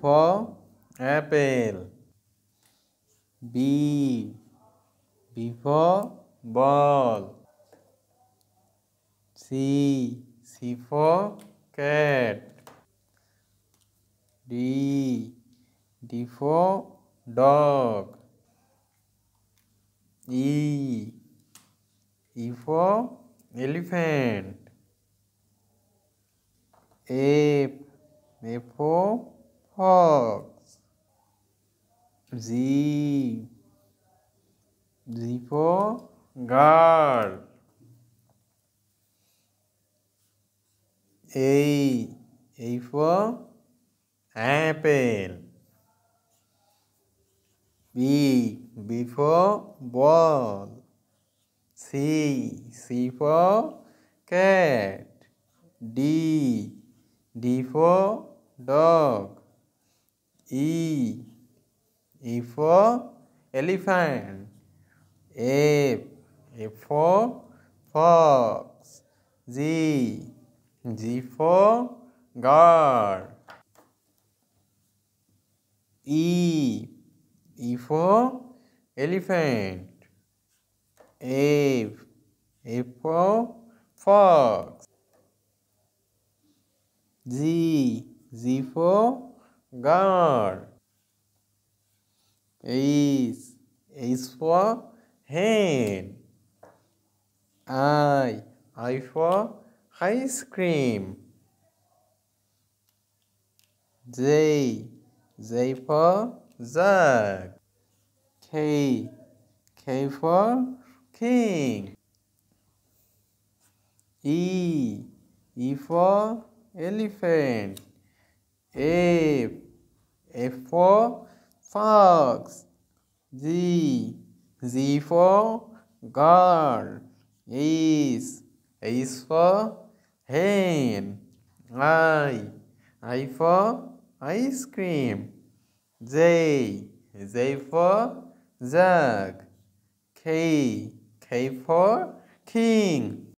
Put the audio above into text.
for apple. B. B for ball. C. C for cat. D. D for dog. E. E for elephant. F F for fox z z for girl a a for apple b b for ball c c for cat d d for dog E. E for elephant. A, A for fox. Z, Z for girl. E. E for elephant. A, A for fox. Z. Z for girl. A. H for hand. I. I for ice cream. J. J for jug. K. K for king. E. E for elephant. F. F for fox. G. G for girl. Is. Is for hen. I. I for ice cream. J. J for jug. K. K for king.